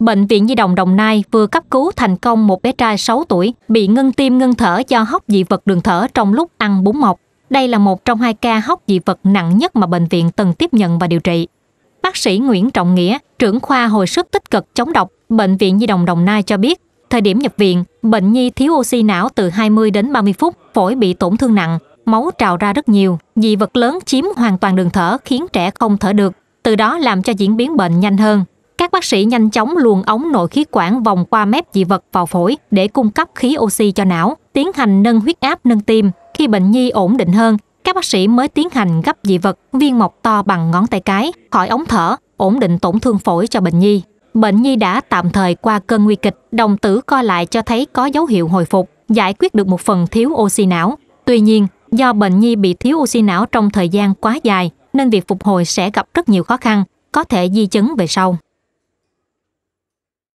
Bệnh viện Nhi đồng Đồng Nai vừa cấp cứu thành công một bé trai 6 tuổi bị ngưng tim ngưng thở do hóc dị vật đường thở trong lúc ăn bún mọc. Đây là một trong hai ca hóc dị vật nặng nhất mà bệnh viện từng tiếp nhận và điều trị. Bác sĩ Nguyễn Trọng Nghĩa, trưởng khoa hồi sức tích cực chống độc, Bệnh viện Nhi đồng Đồng Nai cho biết, thời điểm nhập viện, bệnh nhi thiếu oxy não từ 20 đến 30 phút, phổi bị tổn thương nặng, máu trào ra rất nhiều, dị vật lớn chiếm hoàn toàn đường thở khiến trẻ không thở được, từ đó làm cho diễn biến bệnh nhanh hơn. Các bác sĩ nhanh chóng luồn ống nội khí quản vòng qua mép dị vật vào phổi để cung cấp khí oxy cho não, tiến hành nâng huyết áp nâng tim. Khi bệnh nhi ổn định hơn, các bác sĩ mới tiến hành gấp dị vật viên mọc to bằng ngón tay cái khỏi ống thở, ổn định tổn thương phổi cho bệnh nhi. Bệnh nhi đã tạm thời qua cơn nguy kịch, đồng tử co lại cho thấy có dấu hiệu hồi phục, giải quyết được một phần thiếu oxy não. Tuy nhiên, do bệnh nhi bị thiếu oxy não trong thời gian quá dài nên việc phục hồi sẽ gặp rất nhiều khó khăn, có thể di chứng về sau.